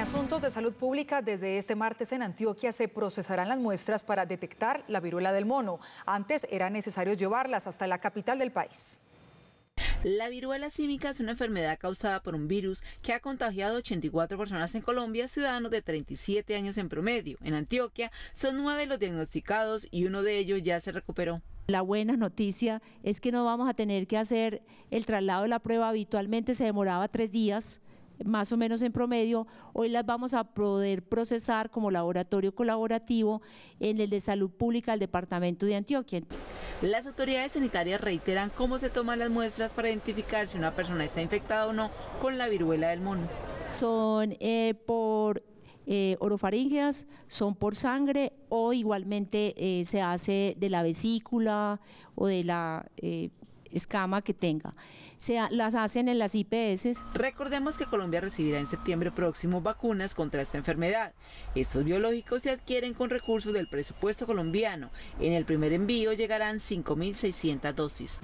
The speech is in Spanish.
En asuntos de salud pública, desde este martes en Antioquia se procesarán las muestras para detectar la viruela del mono. Antes era necesario llevarlas hasta la capital del país. La viruela símica es una enfermedad causada por un virus que ha contagiado 84 personas en Colombia, ciudadanos de 37 años en promedio. En Antioquia son nueve los diagnosticados y uno de ellos ya se recuperó. La buena noticia es que no vamos a tener que hacer el traslado de la prueba. Habitualmente se demoraba tres días más o menos en promedio, hoy las vamos a poder procesar como laboratorio colaborativo en el de salud pública del Departamento de Antioquia. Las autoridades sanitarias reiteran cómo se toman las muestras para identificar si una persona está infectada o no con la viruela del mono. Son eh, por eh, orofaringeas, son por sangre o igualmente eh, se hace de la vesícula o de la eh, escama que tenga. Se, las hacen en las IPS. Recordemos que Colombia recibirá en septiembre próximo vacunas contra esta enfermedad. Estos biológicos se adquieren con recursos del presupuesto colombiano. En el primer envío llegarán 5.600 dosis.